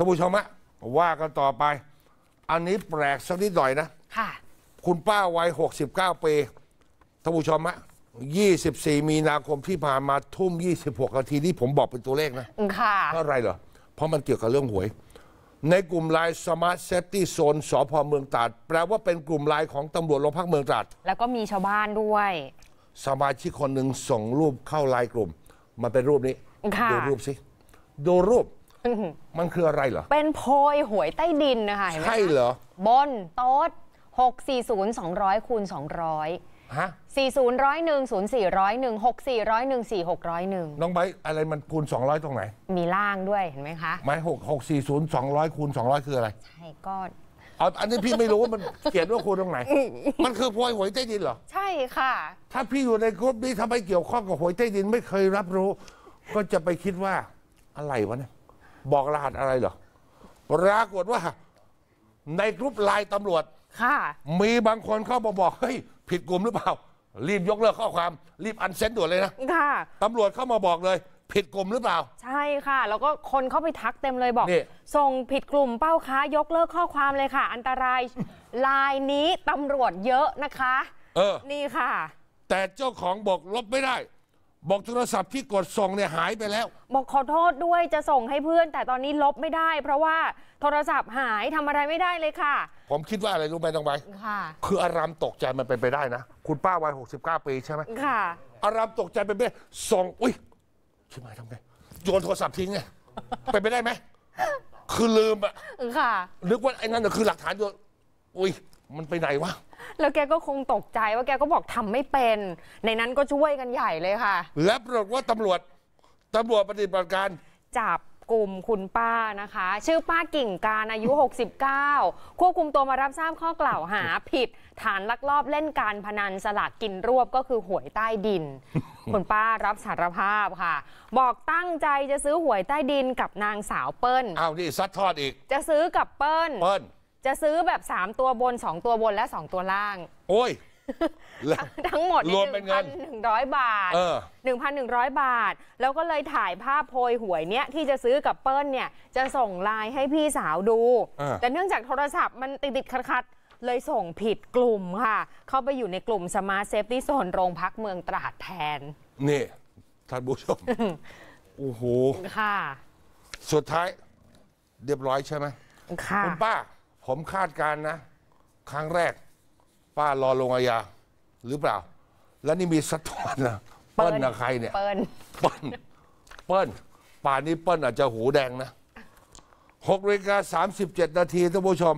ท่านผู้ชมฮะว่ากันต่อไป อันนี้แปลกสักนิดหน่อยนะค่ะคุณป้าวัย69 ปีท่านผู้ชมฮะ24 มีนาคมที่ผ่านมาทุ่ม 26นาทีที่ผมบอกเป็นตัวเลขนะ ค่ะเพราะอะไรเหรอ เพราะมันเกี่ยวกับเรื่องหวย ในกลุ่มไลน์สมาร์ทเซฟตี้โซนสพเมืองตราดแปลว่าเป็นกลุ่มไลน์ของตำรวจโรงพักเมืองตราดแล้วก็มีชาวบ้านด้วย สมาชิกคนหนึ่งส่งรูปเข้าไลน์กลุ่มมันเป็นรูปนี้ ดูรูปสิดูรูปมันคืออะไรเหรอ เป็นโพยหวยใต้ดินนะคะะใช่เหรอบนโต๊ด640 200คูณ200ฮะ40 101 04 101 64 101 46 0 1 น้องไบรอะไรมันคูณ 200 ตรงไหน มีล่างด้วยเห็นไหมคะหมายหกหกสี่ศูนย์สองร้อยคูณ200 คืออะไรใช่ก็อาอันนี้พี่ไม่รู้ว่ามันเขียนว่าคูณตรงไหน มันคือโพยหวยใต้ดินเหรอใช่ค่ะถ้าพี่อยู่ในกรุ๊ปนี้ทำไมเกี่ยวข้องกับหวยใต้ดินไม่เคยรับรู้ ก็จะไปคิดว่าอะไรวะเนี่ยบอกรหัสอะไรเหรอปรากฏว่าในกรุ๊ปไลน์ตำรวจค่ะ มีบางคนเข้ามาบอกเฮ้ยผิดกลุ่มหรือเปล่า รีบยกเลิกข้อความ รีบอันเซนด่วนเลยนะค่ะตำรวจเข้ามาบอกเลยผิดกลุ่มหรือเปล่า ใช่ค่ะ แล้วก็คนเข้าไปทักเต็มเลยบอก ส่งผิดกลุ่มเป้าค้า ยกเลิกข้อความเลยค่ะ อันตรายลายนี้ตำรวจเยอะนะคะ เออนี่ค่ะ แต่เจ้าของบอกลบไม่ได้บอกโทรศัพท์ที่กดส่งเนี่ยหายไปแล้ว บอกขอโทษด้วยจะส่งให้เพื่อน แต่ตอนนี้ลบไม่ได้ เพราะว่า โทรศัพท์หายทำอะไรไม่ได้เลยค่ะ ผมคิดว่าอะไรรู้ไหมต้องไปค่ะ คืออารามตกใจมันเป็นไปได้นะคุณป้าวัย69ปีใช่ไหมค่ะอารามตกใจเป็นไปได้ส่งอุ้ยทิบมาทำไงโยนโทรศัพท์ทิ้งไงเป็นไปได้ไหม คือลืมอะค่ะนึกว่าไอ้นั่นน่คือหลักฐานโยนอุ้ยมันไปไหนวะ แล้วแกก็คงตกใจว่าแกก็บอกทำไม่เป็น ในนั้นก็ช่วยกันใหญ่เลยค่ะ และปรากฏว่าตำรวจตำรวจปฏิบัติการ จับกลุ่มคุณป้านะคะ ชื่อป้ากิ่งการอายุ 69 ควบคุมตัวมารับทราบข้อกล่าวหาผิด ฐานลักลอบเล่นการพนันสลากกินรวบก็คือหวยใต้ดิน คุณป้ารับสารภาพค่ะ บอกตั้งใจจะซื้อหวยใต้ดินกับนางสาวเปิ้ล เอานี่ซัดทอดอีก จะซื้อกับเปิ้ลเปิ้ลจะซื้อแบบ 3 ตัวบน 2 ตัวบนและ 2 ตัวล่าง โอ้ย ทั้งหมดรวมเป็นเงินหนึ่งร้อยบาทหนึ่งพันหนึ่งร้อยบาท แล้วก็เลยถ่ายภาพโพยหวยเนี้ยที่จะซื้อกับเปิ้ลเนี่ย จะส่งไลน์ให้พี่สาวดู แต่เนื่องจากโทรศัพท์มันติดติดคัดขัด เลยส่งผิดกลุ่มค่ะ เข้าไปอยู่ในกลุ่มสมาร์ทเซฟตี้โซนโรงพักเมืองตราดแทน นี่ท่านผู้ชมโอ้โหค่ะ สุดท้ายเรียบร้อยใช่ไหมคุณป้าผมคาดการนะ ครั้งแรก ป้ารอลงอาญาหรือเปล่า แล้วนี่มีสะท้อนนะเปิ้ลนะใครเนี่ย เปิ้ลเปิ้ลเปิ้ลป่านนี้เปิ้ลอาจจะหูแดงนะหกนาฬิกาสามสิบเจ็ดนาทีท่านผู้ชม